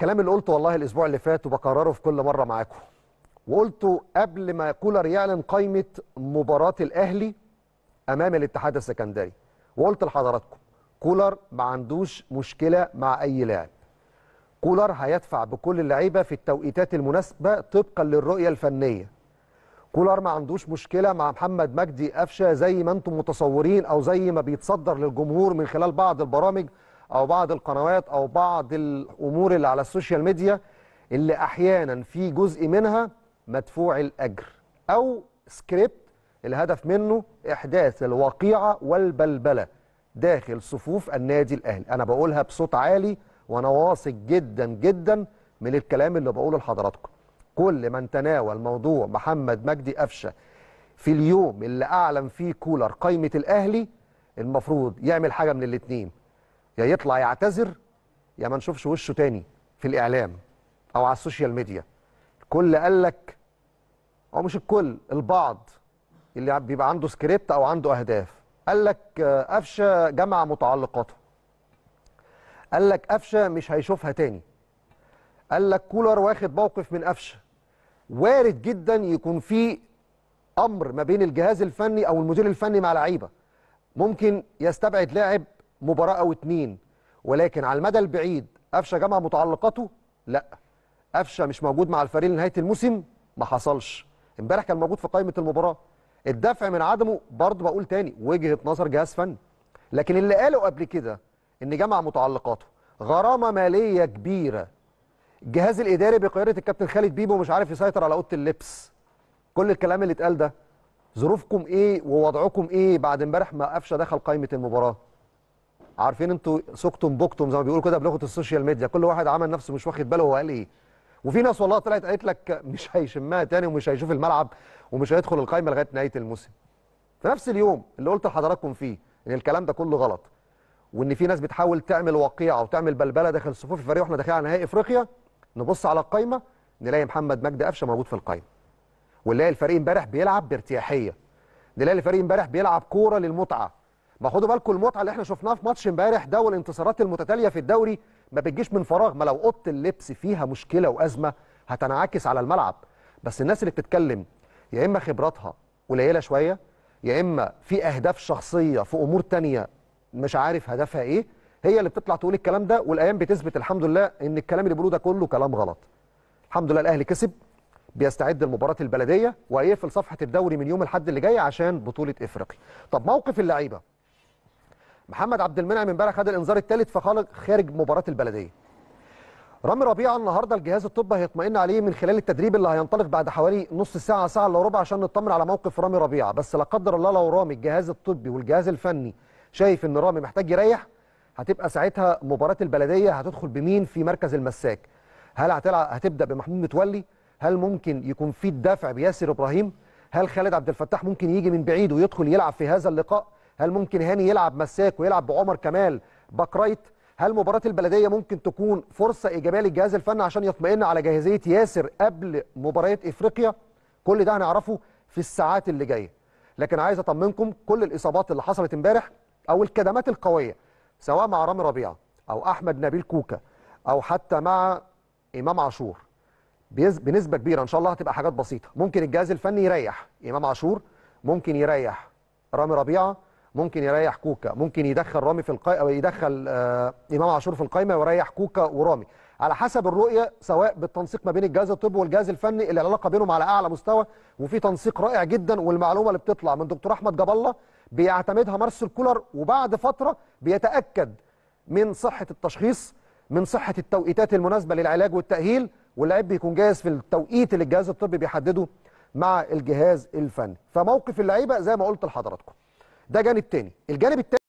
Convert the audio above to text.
الكلام اللي قلته والله الاسبوع اللي فات وبكرره في كل مره معاكم وقلته قبل ما كولر يعلن قائمه مباراه الاهلي امام الاتحاد السكندري وقلت لحضراتكم كولر ما عندوش مشكله مع اي لاعب كولر هيدفع بكل اللعيبه في التوقيتات المناسبه طبقا للرؤيه الفنيه كولر ما عندوش مشكله مع محمد مجدي قفشه زي ما انتم متصورين او زي ما بيتصدر للجمهور من خلال بعض البرامج او بعض القنوات او بعض الامور اللي على السوشيال ميديا اللي احيانا في جزء منها مدفوع الاجر او سكريبت الهدف منه احداث الوقيعه والبلبله داخل صفوف النادي الاهلي انا بقولها بصوت عالي وانا واثق جدا جدا من الكلام اللي بقوله لحضراتكم كل من تناول موضوع محمد مجدي قفشه في اليوم اللي اعلن فيه كولر قائمه الاهلي المفروض يعمل حاجه من الاثنين يا يطلع يعتذر يا ما نشوفش وشه تاني في الاعلام او على السوشيال ميديا الكل قال لك او مش الكل البعض اللي بيبقى عنده سكريبت او عنده اهداف قال لك قفشه جمع متعلقاته قال لك قفشه مش هيشوفها تاني قال لك كولر واخد موقف من قفشه وارد جدا يكون في امر ما بين الجهاز الفني او المدير الفني مع لعيبه ممكن يستبعد لاعب مباراه او اتنين ولكن على المدى البعيد قفشه جمع متعلقاته لا قفشه مش موجود مع الفريق لنهايه الموسم ما حصلش امبارح كان موجود في قائمه المباراه الدفع من عدمه برضه بقول تاني وجهه نظر جهاز فني لكن اللي قاله قبل كده ان جمع متعلقاته غرامه ماليه كبيره الجهاز الاداري بقياده الكابتن خالد بيبو مش عارف يسيطر على اوضه اللبس كل الكلام اللي اتقال ده ظروفكم ايه ووضعكم ايه بعد امبارح ما قفشه دخل قائمه المباراه عارفين انتوا سكتم بكتم زي ما بيقولوا كده بلغه السوشيال ميديا كل واحد عمل نفسه مش واخد باله هو قال ايه وفي ناس والله طلعت قالت لك مش هيشمها تاني ومش هيشوف الملعب ومش هيدخل القايمه لغايه نهايه الموسم في نفس اليوم اللي قلت لحضراتكم فيه ان الكلام ده كله غلط وان في ناس بتحاول تعمل وقيعه وتعمل بلبله داخل صفوف الفريق واحنا داخلين على نهائي افريقيا نبص على القايمه نلاقي محمد مجدي قفشه موجود في القايمه ونلاقي الفريق امبارح بيلعب بارتياحيه نلاقي الفريق امبارح بيلعب كوره للمتعه ما خدوا بالكم المتعه اللي احنا شفناها في ماتش امبارح ده والانتصارات المتتاليه في الدوري ما بتجيش من فراغ ما لو اوضه اللبس فيها مشكله وازمه هتنعكس على الملعب بس الناس اللي بتتكلم يا اما خبراتها قليله شويه يا اما في اهداف شخصيه في امور تانية مش عارف هدفها ايه هي اللي بتطلع تقول الكلام ده والايام بتثبت الحمد لله ان الكلام اللي بيقولوه ده كله كلام غلط الحمد لله الاهلي كسب بيستعد لمباراه البلديه وهيقفل صفحه الدوري من يوم الحد اللي جاي عشان بطوله افريقيا طب موقف اللعيبه محمد عبد المنعم امبارح خد الانذار الثالث فخرج خارج مباراه البلديه رامي ربيعه النهارده الجهاز الطبي هيطمئن عليه من خلال التدريب اللي هينطلق بعد حوالي نص ساعه ساعه الا ربع عشان نطمن على موقف رامي ربيعه بس لا قدر الله لو رامي الجهاز الطبي والجهاز الفني شايف ان رامي محتاج يريح هتبقى ساعتها مباراه البلديه هتدخل بمين في مركز المساك هل هتلعب هتبدا بمحمود متولي هل ممكن يكون في الدافع بياسر ابراهيم هل خالد عبد الفتاح ممكن يجي من بعيد ويدخل يلعب في هذا اللقاء هل ممكن هاني يلعب مساك ويلعب بعمر كمال باك رايت هل مباراه البلديه ممكن تكون فرصه ايجابيه للجهاز الفني عشان يطمئن على جاهزيه ياسر قبل مباراه افريقيا كل ده هنعرفه في الساعات اللي جايه لكن عايز اطمنكم كل الاصابات اللي حصلت امبارح او الكدمات القويه سواء مع رامي ربيعه او احمد نبيل كوكا او حتى مع امام عاشور بنسبه كبيره ان شاء الله هتبقى حاجات بسيطه ممكن الجهاز الفني يريح امام عاشور ممكن يريح رامي ربيعه ممكن يريح كوكا ممكن يدخل رامي في القائمه يدخل آه امام عاشور في القائمه ويريح كوكا ورامي على حسب الرؤيه سواء بالتنسيق ما بين الجهاز الطبي والجهاز الفني اللي العلاقه بينهم على اعلى مستوى وفي تنسيق رائع جدا والمعلومه اللي بتطلع من دكتور احمد جاب الله بيعتمدها مارسيل كولر وبعد فتره بيتاكد من صحه التشخيص من صحه التوقيتات المناسبه للعلاج والتاهيل واللاعب بيكون جاهز في التوقيت اللي الجهاز الطبي بيحدده مع الجهاز الفني فموقف اللعيبه زي ما قلت لحضراتكم ده جانب تاني الجانب التاني